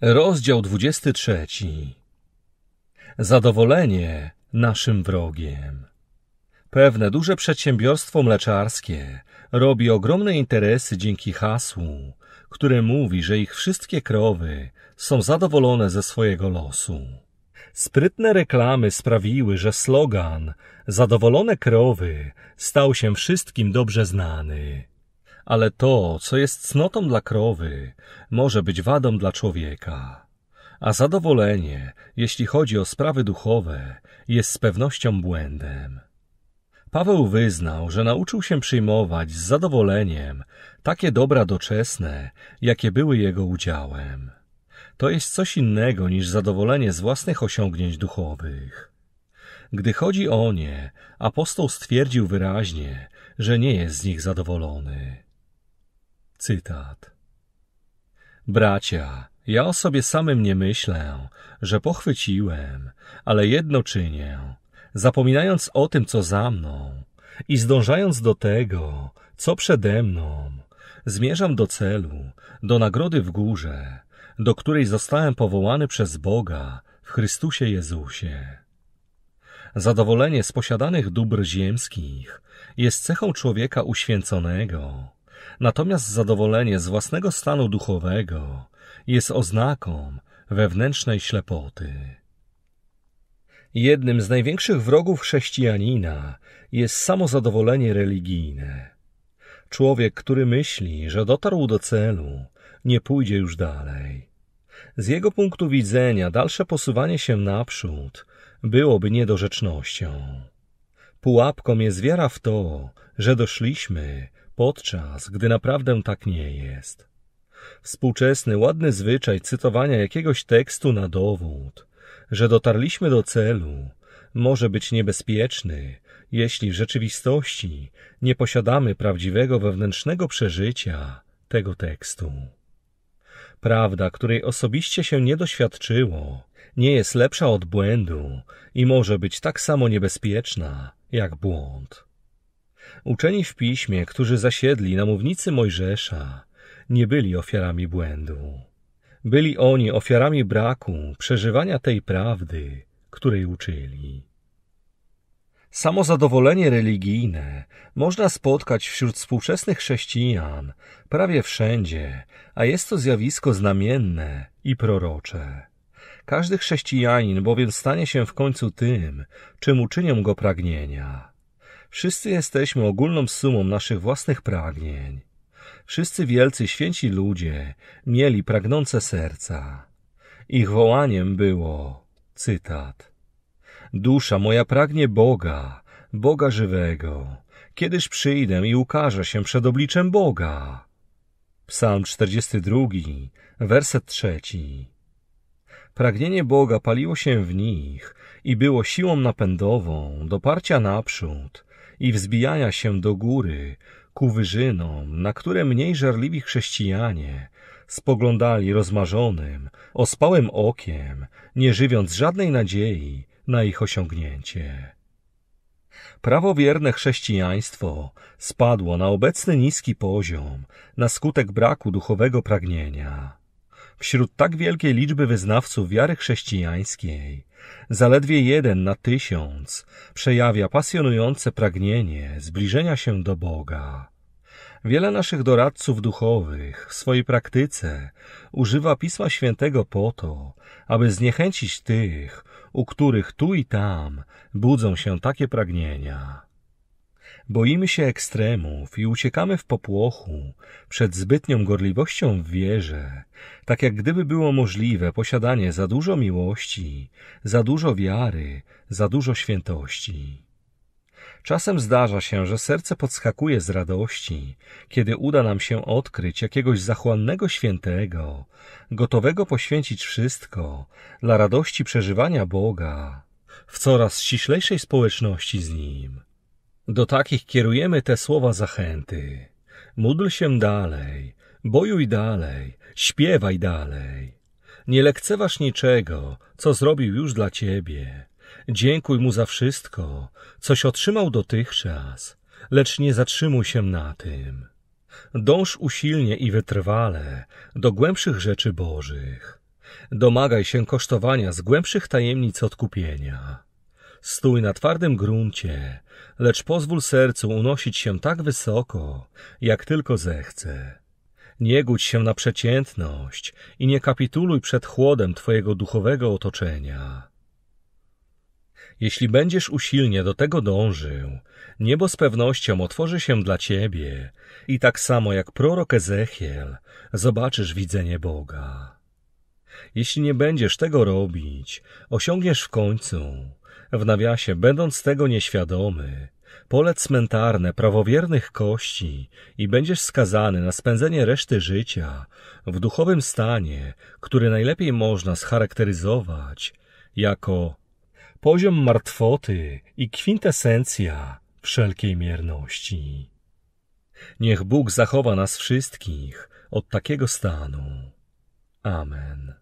Rozdział 23. Zadowolenie naszym wrogiem. Pewne duże przedsiębiorstwo mleczarskie robi ogromne interesy dzięki hasłu, które mówi, że ich wszystkie krowy są zadowolone ze swojego losu. Sprytne reklamy sprawiły, że slogan Zadowolone krowy stał się wszystkim dobrze znany ale to, co jest cnotą dla krowy, może być wadą dla człowieka. A zadowolenie, jeśli chodzi o sprawy duchowe, jest z pewnością błędem. Paweł wyznał, że nauczył się przyjmować z zadowoleniem takie dobra doczesne, jakie były jego udziałem. To jest coś innego niż zadowolenie z własnych osiągnięć duchowych. Gdy chodzi o nie, apostoł stwierdził wyraźnie, że nie jest z nich zadowolony. Cytat. Bracia, ja o sobie samym nie myślę, że pochwyciłem, ale jedno czynię, zapominając o tym, co za mną i zdążając do tego, co przede mną, zmierzam do celu, do nagrody w górze, do której zostałem powołany przez Boga w Chrystusie Jezusie. Zadowolenie z posiadanych dóbr ziemskich jest cechą człowieka uświęconego, Natomiast zadowolenie z własnego stanu duchowego jest oznaką wewnętrznej ślepoty. Jednym z największych wrogów chrześcijanina jest samozadowolenie religijne. Człowiek, który myśli, że dotarł do celu, nie pójdzie już dalej. Z jego punktu widzenia dalsze posuwanie się naprzód byłoby niedorzecznością. Pułapką jest wiara w to, że doszliśmy, podczas gdy naprawdę tak nie jest. Współczesny, ładny zwyczaj cytowania jakiegoś tekstu na dowód, że dotarliśmy do celu, może być niebezpieczny, jeśli w rzeczywistości nie posiadamy prawdziwego wewnętrznego przeżycia tego tekstu. Prawda, której osobiście się nie doświadczyło, nie jest lepsza od błędu i może być tak samo niebezpieczna jak błąd. Uczeni w piśmie, którzy zasiedli na mównicy Mojżesza, nie byli ofiarami błędu. Byli oni ofiarami braku przeżywania tej prawdy, której uczyli. Samo zadowolenie religijne można spotkać wśród współczesnych chrześcijan prawie wszędzie, a jest to zjawisko znamienne i prorocze. Każdy chrześcijanin bowiem stanie się w końcu tym, czym uczynią go pragnienia. Wszyscy jesteśmy ogólną sumą naszych własnych pragnień. Wszyscy wielcy święci ludzie mieli pragnące serca. Ich wołaniem było, cytat, Dusza moja pragnie Boga, Boga żywego. Kiedyś przyjdę i ukażę się przed obliczem Boga. Psalm 42, werset trzeci. Pragnienie Boga paliło się w nich i było siłą napędową do parcia naprzód, i wzbijania się do góry, ku wyżynom, na które mniej żarliwi chrześcijanie spoglądali rozmarzonym, ospałym okiem, nie żywiąc żadnej nadziei na ich osiągnięcie. Prawowierne chrześcijaństwo spadło na obecny niski poziom na skutek braku duchowego pragnienia. Wśród tak wielkiej liczby wyznawców wiary chrześcijańskiej zaledwie jeden na tysiąc przejawia pasjonujące pragnienie zbliżenia się do Boga. Wiele naszych doradców duchowych w swojej praktyce używa Pisma Świętego po to, aby zniechęcić tych, u których tu i tam budzą się takie pragnienia. Boimy się ekstremów i uciekamy w popłochu przed zbytnią gorliwością w wierze, tak jak gdyby było możliwe posiadanie za dużo miłości, za dużo wiary, za dużo świętości. Czasem zdarza się, że serce podskakuje z radości, kiedy uda nam się odkryć jakiegoś zachłannego świętego, gotowego poświęcić wszystko dla radości przeżywania Boga w coraz ściślejszej społeczności z Nim. Do takich kierujemy te słowa zachęty. Módl się dalej, bojuj dalej, śpiewaj dalej. Nie lekceważ niczego, co zrobił już dla ciebie. Dziękuj mu za wszystko, coś otrzymał dotychczas, lecz nie zatrzymuj się na tym. Dąż usilnie i wytrwale do głębszych rzeczy Bożych. Domagaj się kosztowania z głębszych tajemnic odkupienia. Stój na twardym gruncie, lecz pozwól sercu unosić się tak wysoko, jak tylko zechce. Nie gódź się na przeciętność i nie kapituluj przed chłodem twojego duchowego otoczenia. Jeśli będziesz usilnie do tego dążył, niebo z pewnością otworzy się dla ciebie i tak samo jak prorok Ezechiel zobaczysz widzenie Boga. Jeśli nie będziesz tego robić, osiągniesz w końcu, w nawiasie, będąc tego nieświadomy, pole cmentarne prawowiernych kości i będziesz skazany na spędzenie reszty życia w duchowym stanie, który najlepiej można scharakteryzować jako poziom martwoty i kwintesencja wszelkiej mierności. Niech Bóg zachowa nas wszystkich od takiego stanu. Amen.